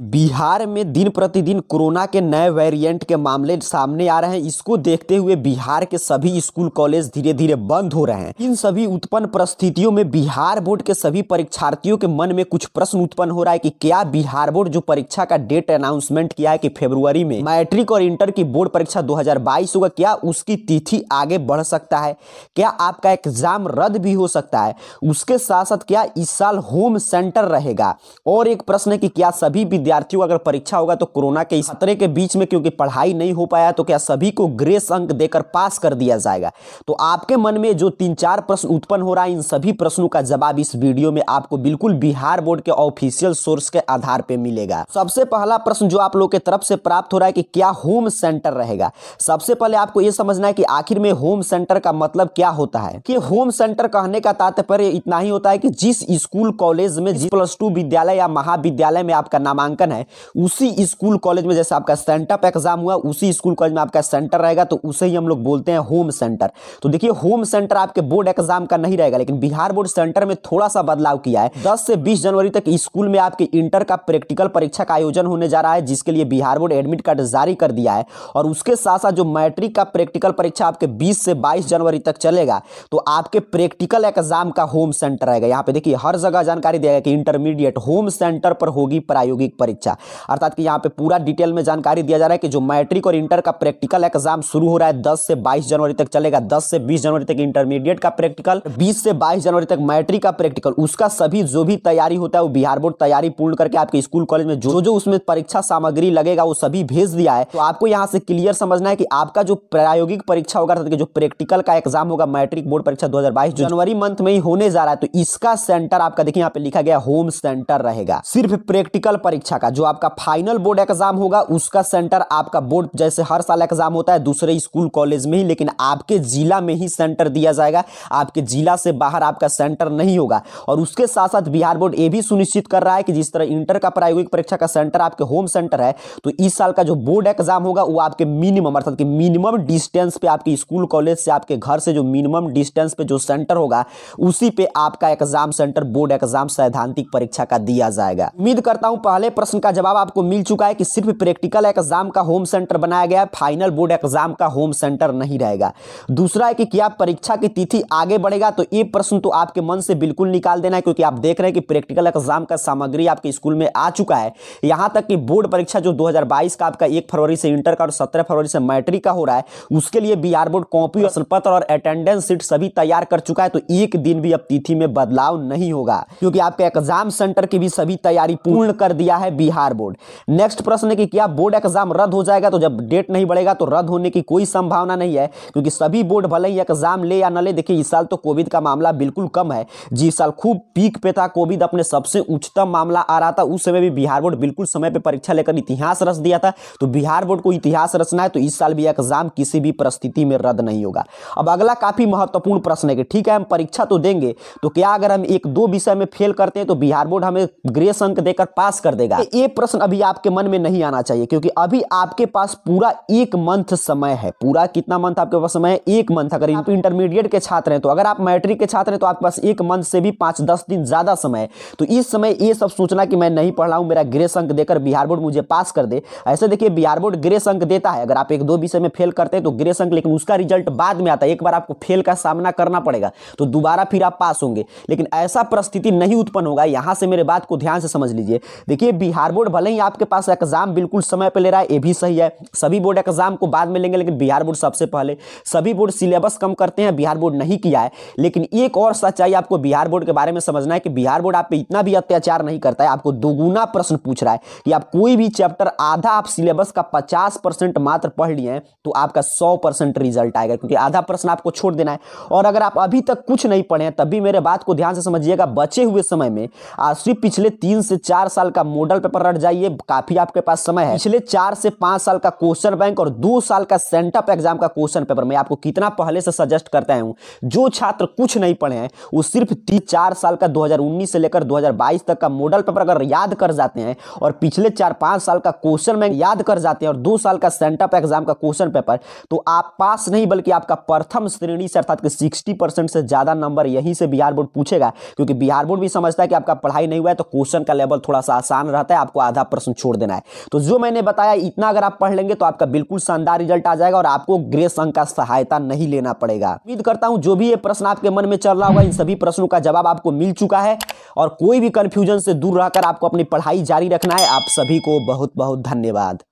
बिहार में दिन प्रतिदिन कोरोना के नए वेरिएंट के मामले सामने आ रहे हैं इसको देखते हुए बिहार के सभी स्कूल कॉलेज धीरे धीरे बंद हो रहे हैं इन सभी उत्पन्न परिस्थितियों में बिहार बोर्ड के सभी परीक्षार्थियों के मन में कुछ प्रश्न उत्पन्न हो रहा है कि क्या बिहार बोर्ड जो परीक्षा का डेट अनाउंसमेंट किया है कि फेब्रुवरी में मैट्रिक और इंटर की बोर्ड परीक्षा दो होगा क्या उसकी तिथि आगे बढ़ सकता है क्या आपका एग्जाम रद्द भी हो सकता है उसके साथ साथ क्या इस साल होम सेंटर रहेगा और एक प्रश्न है कि क्या सभी विद्यार्थियों का अगर परीक्षा होगा तो कोरोना के खतरे के बीच में क्योंकि पढ़ाई नहीं हो पाया तो क्या सभी को ग्रेस अंक देकर पास कर दिया जाएगा तो आपके मन में जो तीन चार प्रश्न उत्पन्न हो रहा है इन सभी प्रश्नों का जवाब इस वीडियो में आपको बिल्कुल बिहार बोर्ड के ऑफिशियल सोर्स के आधार पर मिलेगा सबसे पहला प्रश्न जो आप लोग के तरफ से प्राप्त हो रहा है कि क्या होम सेंटर रहेगा सबसे पहले आपको यह समझना है कि आखिर में होम सेंटर का मतलब क्या होता है कि होम सेंटर कहने का तात्पर्य इतना ही होता है कि जिस स्कूल कॉलेज में जिस प्लस टू विद्यालय या महाविद्यालय में आपका नामांकन नामांकन है उसी स्कूल कॉलेज में जैसे आपका सेंटअप एग्जाम हुआ उसी स्कूल कॉलेज में आपका सेंटर रहेगा तो उसे ही हम लोग बोलते हैं होम सेंटर तो देखिए होम सेंटर आपके बोर्ड एग्जाम का नहीं रहेगा लेकिन बिहार बोर्ड सेंटर में थोड़ा सा बदलाव किया है दस से बीस जनवरी तक स्कूल में आपके इंटर का प्रैक्टिकल परीक्षा का आयोजन होने जा रहा है जिसके लिए बिहार बोर्ड एडमिट कार्ड जारी कर दिया है और उसके साथ साथ जो मैट्रिक का प्रैक्टिकल परीक्षा आपके बीस से बाईस जनवरी तक चलेगा तो आपके प्रैक्टिकल एग्जाम का होम सेंटर रहेगा यहाँ पे देखिए हर जगह जानकारी दिया गया कि इंटरमीडिएट होम सेंटर पर होगी प्रायोगिक परीक्षा अर्थात कि यहाँ पे पूरा डिटेल में जानकारी दिया जा रहा है कि जो मैट्रिक और इंटर का प्रैक्टिकल एग्जाम शुरू हो रहा है दस से बाईस जनवरी तक चलेगा दस से बीस जनवरी तक इंटरमीडिएट का प्रैक्टिकल बीस से बाईस जनवरी तक मैट्रिक का प्रैक्टिकल उसका सभी जो भी तैयारी होता है वो बिहार बोर्ड तैयारी पूर्ण करके आपके स्कूल कॉलेज में जो जो उसमें परीक्षा सामग्री लगेगा वो सभी भेज दिया है तो आपको यहाँ से क्लियर समझना है कि आपका जो प्रायोगिक परीक्षा होगा अर्थात जो प्रैक्टिकल का एग्जाम होगा मैट्रिक बोर्ड परीक्षा दो जनवरी मंथ में ही होने जा रहा है तो इसका सेंटर आपका देखिए यहाँ पे लिखा गया होम सेंटर रहेगा सिर्फ प्रैक्टिकल परीक्षा परीक्षा अच्छा का जो आपका फाइनल बोर्ड एग्जाम होगा उसका सेंटर आपका बोर्ड जैसे हर साल एग्जाम होता है दूसरे स्कूल कॉलेज में ही लेकिन आपके जिला में ही सेंटर दिया जाएगा आपके जिला से बाहर आपका सेंटर नहीं होगा और उसके साथ साथ बिहार बोर्ड ये भी सुनिश्चित कर रहा है कि जिस तरह इंटर का प्रायोगिक परीक्षा का सेंटर आपके होम सेंटर है तो इस साल का जो बोर्ड एग्जाम होगा वो आपके मिनिमम अर्थात कि मिनिमम डिस्टेंस पे आपके स्कूल कॉलेज से आपके घर से जो मिनिमम डिस्टेंस पे जो सेंटर होगा उसी पे आपका एग्जाम सेंटर बोर्ड एग्जाम सैद्धांतिक परीक्षा का दिया जाएगा उम्मीद करता हूं पहले प्रश्न का जवाब आपको मिल चुका है कि सिर्फ प्रैक्टिकल एग्जाम का होम सेंटर बनाया गया है फाइनल बोर्ड एग्जाम का होम सेंटर नहीं रहेगा दूसरा है कि क्या परीक्षा की तिथि आगे बढ़ेगा तो ये प्रश्न तो आपके मन से बिल्कुल निकाल देना है क्योंकि आप देख रहे हैं कि प्रैक्टिकल एग्जाम का सामग्री आपके स्कूल में आ चुका है यहाँ तक कि बोर्ड परीक्षा जो दो का आपका एक फरवरी से इंटर का और सत्रह फरवरी से मैट्रिक का हो रहा है उसके लिए बी बोर्ड कॉपी असल पत्र और अटेंडेंस सीट सभी तैयार कर चुका है तो एक दिन भी अब तिथि में बदलाव नहीं होगा क्योंकि आपके एग्जाम सेंटर की भी सभी तैयारी पूर्ण कर दिया है बिहार बोर्ड नेक्स्ट प्रश्न है कि क्या बोर्ड एग्जाम रद्द हो जाएगा तो जब डेट नहीं बढ़ेगा तो रद्द होने की कोई संभावना नहीं है क्योंकि सभी बोर्ड भले ही एग्जाम ले या न ले देखिए इस साल तो कोविड का मामला बिल्कुल कम है जी साल खूब पीक पे था कोविड अपने सबसे उच्चतम मामला आ रहा था उस समय भी बिहार बोर्ड बिल्कुल समय पर परीक्षा लेकर इतिहास रच दिया था तो बिहार बोर्ड को इतिहास रचना है तो इस साल भी एग्जाम किसी भी परिस्थिति में रद्द नहीं होगा अब अगला काफी महत्वपूर्ण प्रश्न है कि ठीक है हम परीक्षा तो देंगे तो क्या अगर हम एक दो विषय में फेल करते हैं तो बिहार बोर्ड हमें ग्रेस अंक देकर पास कर देगा देखिए ये प्रश्न अभी आपके मन में नहीं आना चाहिए क्योंकि अभी आपके पास पूरा एक मंथ समय है पूरा कितना मंथ आपके पास समय है एक मंथ अगर आप इंटरमीडिएट के छात्र हैं तो अगर आप मैट्रिक के छात्र हैं तो आपके पास एक मंथ से भी पाँच दस दिन ज़्यादा समय है तो इस समय ये सब सोचना कि मैं नहीं पढ़ रहा हूँ मेरा ग्रेस अंक देकर बिहार बोर्ड मुझे पास कर दे ऐसे देखिए बिहार बोर्ड ग्रेस अंक देता है अगर आप एक दो विषय में फेल करते हैं तो ग्रेस अंक लेकिन उसका रिजल्ट बाद में आता है एक बार आपको फेल का सामना करना पड़ेगा तो दोबारा फिर आप पास होंगे लेकिन ऐसा परिस्थिति नहीं उत्पन्न होगा यहाँ से मेरे बात को ध्यान से समझ लीजिए देखिए बिहार बोर्ड भले ही आपके पास एग्जाम बिल्कुल समय पर ले रहा है ये भी सही है सभी बोर्ड एग्जाम को बाद में लेंगे लेकिन बिहार बोर्ड सबसे पहले सभी बोर्ड सिलेबस कम करते हैं बिहार बोर्ड नहीं किया है लेकिन एक और सच्चाई आपको बिहार बोर्ड के बारे में समझना है कि बिहार बोर्ड आप पे इतना भी अत्याचार नहीं करता है आपको दोगुना प्रश्न पूछ रहा है कि आप कोई भी चैप्टर आधा आप सिलेबस का पचास मात्र पढ़ लिए तो आपका सौ रिजल्ट आएगा क्योंकि आधा प्रश्न आपको छोड़ देना है और अगर आप अभी तक कुछ नहीं पढ़े तब भी मेरे बात को ध्यान से समझिएगा बचे हुए समय में सिर्फ पिछले तीन से चार साल का मॉडल मॉडल पेपर रट जाइए काफी आपके पास समय है पिछले चार से पांच साल का क्वेश्चन बैंक और दो साल का सेंटअप एग्जाम का क्वेश्चन पेपर मैं आपको कितना पहले से सजेस्ट करता हूँ जो छात्र कुछ नहीं पढ़े हैं वो सिर्फ तीन चार साल का 2019 से लेकर 2022 तक का मॉडल पेपर अगर याद कर जाते हैं और पिछले चार पांच साल का क्वेश्चन बैंक याद कर जाते हैं और दो साल का सेंटअप एग्जाम का क्वेश्चन पेपर तो आप पास नहीं बल्कि आपका प्रथम श्रेणी से अर्थात सिक्सटी परसेंट से ज़्यादा नंबर यहीं से बिहार बोर्ड पूछेगा क्योंकि बिहार बोर्ड भी समझता है कि आपका पढ़ाई नहीं हुआ है तो क्वेश्चन का लेवल थोड़ा सा आसान रहता है आपको आधा प्रश्न छोड़ देना है तो जो मैंने बताया इतना अगर आप पढ़ लेंगे तो आपका बिल्कुल शानदार रिजल्ट आ जाएगा और आपको ग्रे संघ का सहायता नहीं लेना पड़ेगा उम्मीद करता हूं जो भी ये प्रश्न आपके मन में चल रहा होगा इन सभी प्रश्नों का जवाब आपको मिल चुका है और कोई भी कंफ्यूजन से दूर रहकर आपको अपनी पढ़ाई जारी रखना है आप सभी को बहुत बहुत धन्यवाद